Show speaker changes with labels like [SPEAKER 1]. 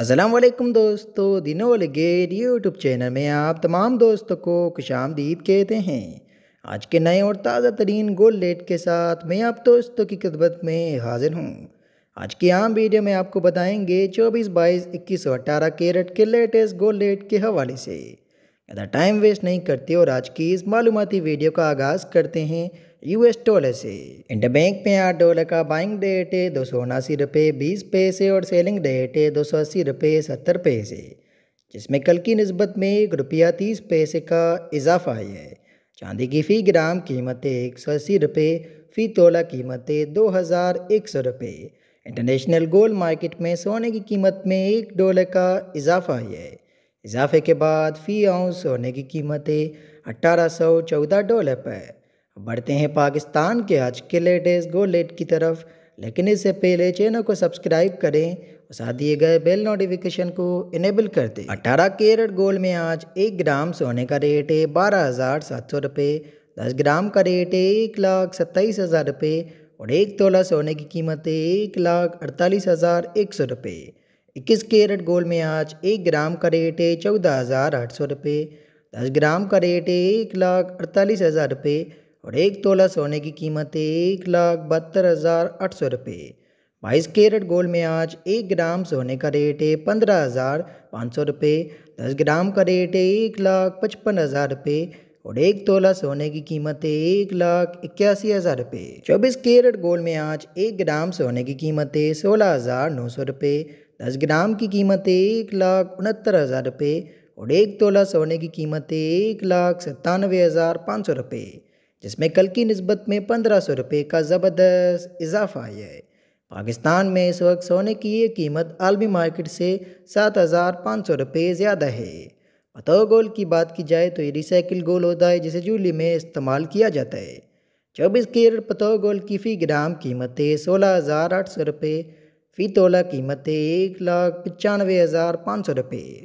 [SPEAKER 1] अस्सलाम वालेकुम दोस्तों दिनों वाले गेट यूट्यूब चैनल में आप तमाम दोस्तों को खुश आमदीद कहते हैं आज के नए और ताज़ा तरीन गोल लेट के साथ मैं आप दोस्तों की खिदमत में हाजिर हूँ आज की आम वीडियो में आपको बताएंगे चौबीस बाईस इक्कीस और अट्ठारह कैरेट के लेटेस्ट गोल लेट के हवाले से ज़्यादा टाइम वेस्ट नहीं करते और आज की इस मालूमती वीडियो का आगाज़ करते हैं यूएस डॉलर से बैंक में आठ डॉलर का बाइंग डेट है दो सौ उनासी रुपये बीस पैसे और सेलिंग डेट है दो सौ अस्सी रुपये सत्तर पैसे जिसमें कल की नस्बत में एक रुपया तीस पैसे का इजाफा है चांदी की फ़ी ग्राम कीमत है एक सौ अस्सी रुपये फ़ी तोला कीमत है दो हज़ार एक सौ रुपये इंटरनेशनल गोल्ड मार्केट में सोने की कीमत में एक डॉलर का इजाफा है इजाफे के बाद फी आउंस सोने की कीमतें अट्ठारह सौ चौदह डॉलर पर बढ़ते हैं पाकिस्तान के आज के लेटेस्ट गोलेट की तरफ लेकिन इससे पहले चैनल को सब्सक्राइब करें और साथ दिए गए बेल नोटिफिकेशन को इनेबल कर दें अठारह केरट गोल्ड में आज एक ग्राम सोने का रेट है बारह हज़ार सात सौ रुपये दस ग्राम का रेट है एक लाख सत्ताईस हज़ार रुपये और एक तोला सोने की कीमत है एक लाख अड़तालीस हज़ार एक सौ रुपये इक्कीस कैरेट गोल्ड में आज एक ग्राम का रेट है चौदह हज़ार आठ सौ रुपये दस ग्राम का रेट है एक लाख अड़तालीस हज़ार रुपये और एक तोला सोने की कीमत है एक लाख बहत्तर हज़ार आठ सौ रुपये बाईस कैरेट गोल्ड में आज एक ग्राम सोने का रेट है पंद्रह हज़ार पाँच सौ रुपये दस ग्राम का रेट है एक लाख पचपन हज़ार रुपये और एक तोला सोने की कीमत है एक लाख इक्यासी हज़ार रुपये चौबीस कैरेट गोल्ड में आज एक ग्राम सोने की कीमत है सोलह हज़ार नौ सौ रुपये दस ग्राम की कीमत एक लाख उनहत्तर हज़ार रुपये और एक तोला सोने की कीमत एक लाख सत्तानवे हज़ार पाँच सौ रुपये जिसमें कल की नस्बत में पंद्रह सौ रुपये का ज़बरदस्त इजाफा आया है पाकिस्तान में इस वक्त सोने की ये कीमत आलमी मार्केट से सात हज़ार पाँच सौ रुपये ज़्यादा है बतौर गोल की बात की जाए तो ये रिसाइकिल गोल होता है जिसे जूली में इस्तेमाल किया जाता है चौबीस केरट पतौर गोल की फ़ी ग्राम कीमतें सोलह हज़ार आठ सौ रुपये फ़ी तोला कीमत है एक लाख पचानवे हज़ार पाँच सौ रुपये